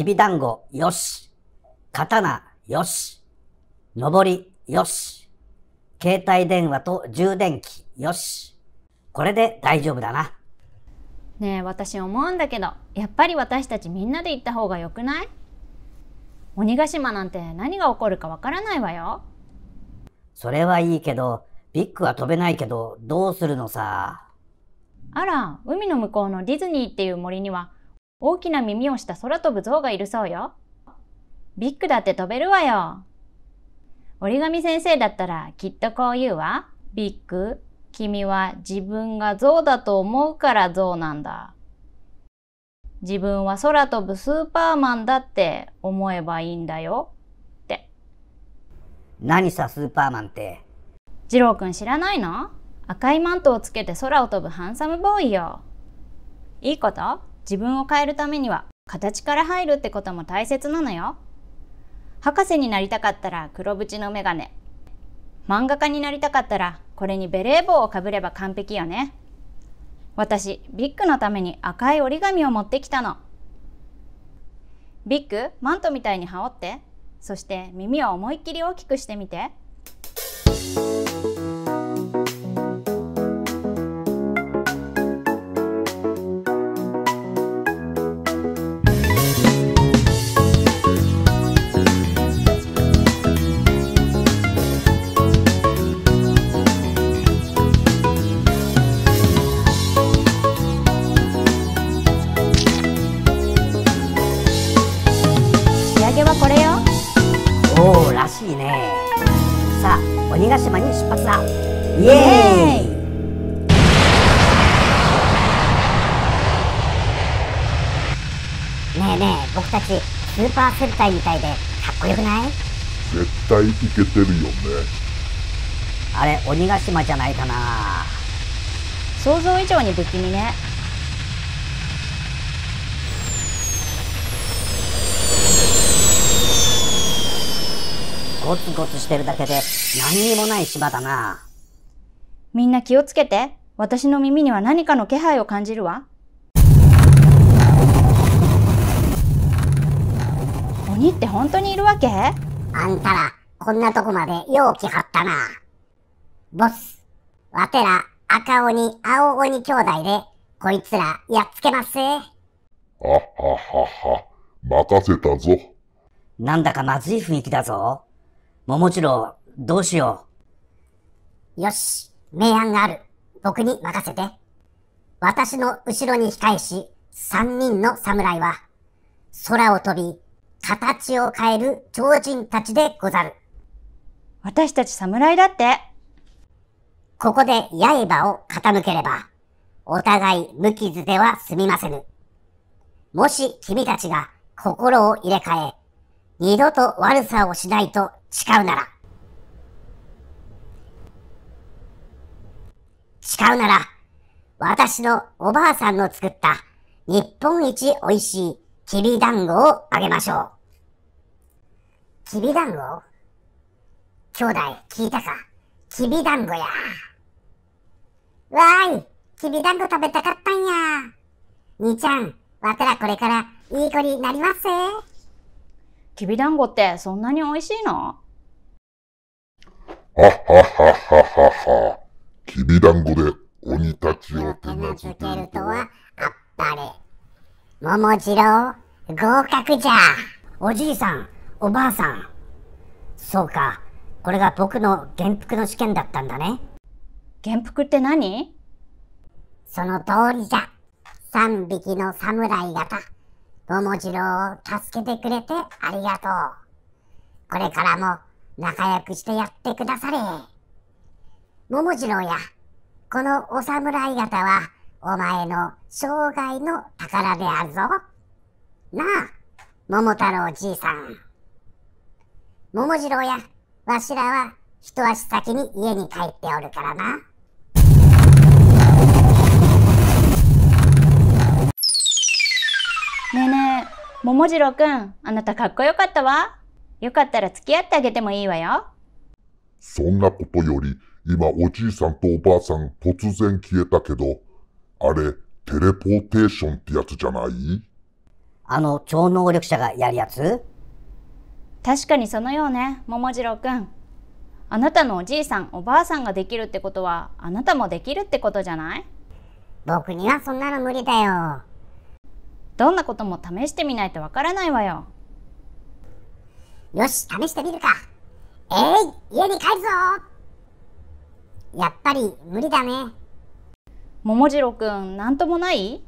きびだんご、よし。刀、よし。登り、よし。携帯電話と充電器、よし。これで大丈夫だな。ねえ、私思うんだけど、やっぱり私たちみんなで行った方がよくない鬼ヶ島なんて何が起こるかわからないわよ。それはいいけど、ビッグは飛べないけど、どうするのさ。あら、海の向こうのディズニーっていう森には、大きな耳をした空飛ぶ象がいるそうよ。ビッグだって飛べるわよ。折り紙先生だったらきっとこう言うわ。ビッグ、君は自分が象だと思うから象なんだ。自分は空飛ぶスーパーマンだって思えばいいんだよって。何さスーパーマンって。次郎ー君知らないの赤いマントをつけて空を飛ぶハンサムボーイよ。いいこと自分を変えるためには形から入るってことも大切なのよ。博士になりたかったら黒縁のメガネ。漫画家になりたかったらこれにベレー帽をかぶれば完璧よね。私、ビッグのために赤い折り紙を持ってきたの。ビッグ、マントみたいに羽織って。そして耳を思いっきり大きくしてみて。らしいねさあ鬼ヶ島に出発だイエーイねえねえ僕たちスーパー戦隊みたいでかっこよくない絶対いけてるよねあれ鬼ヶ島じゃないかな想像以上に不気味ねゴツゴツしてるだけで何にもない島だな。みんな気をつけて。私の耳には何かの気配を感じるわ。鬼って本当にいるわけあんたら、こんなとこまで容器張ったな。ボス、わてら赤鬼、青鬼兄弟で、こいつらやっつけますせ。あっははは、任せたぞ。なんだかまずい雰囲気だぞ。桃次郎、どうしよう。よし、明暗がある。僕に任せて。私の後ろに控えし、三人の侍は、空を飛び、形を変える超人たちでござる。私たち侍だって。ここで刃を傾ければ、お互い無傷では済みませぬ。もし君たちが心を入れ替え、二度と悪さをしないと誓うなら。誓うなら、私のおばあさんの作った日本一美味しいきびだんごをあげましょう。きびだんご兄弟、聞いたかきびだんごや。わーい、きびだんご食べたかったんや。兄ちゃん、わたらこれからいい子になりますぜ。きびだんごってそんなに美味しいのはははははは。きびだんごで鬼たちを手なずけるとは、あっぱれ。桃次郎、合格じゃ。おじいさん、おばあさん。そうか、これが僕の元服の試験だったんだね。元服って何その通りじゃ。3匹の侍方。桃次郎を助けてくれてありがとう。これからも仲良くしてやってくだされ。桃次郎や、このお侍方はお前の生涯の宝であるぞ。なあ、桃太郎じいさん。桃次郎や、わしらは一足先に家に帰っておるからな。桃次郎くん、あなたかっこよかったわ。よかったら付き合ってあげてもいいわよ。そんなことより、今おじいさんとおばあさん突然消えたけど、あれ、テレポーテーションってやつじゃないあの、超能力者がやるやつ確かにそのようね、桃次郎くん。あなたのおじいさん、おばあさんができるってことは、あなたもできるってことじゃない僕にはそんなの無理だよ。どんなことも試してみないとわからないわよ。よし、試してみるか。えい、家に帰るぞやっぱり無理だね。桃次郎くん、なんともない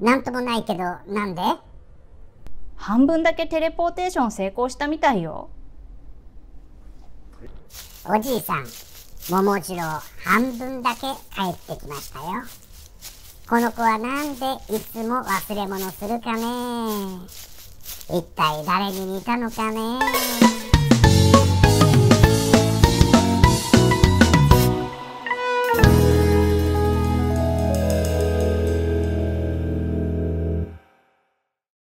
なんともないけど、なんで半分だけテレポーテーション成功したみたいよ。おじいさん、桃次郎、半分だけ帰ってきましたよ。この子はなんでいつも忘れ物するかね一体誰に似たのかね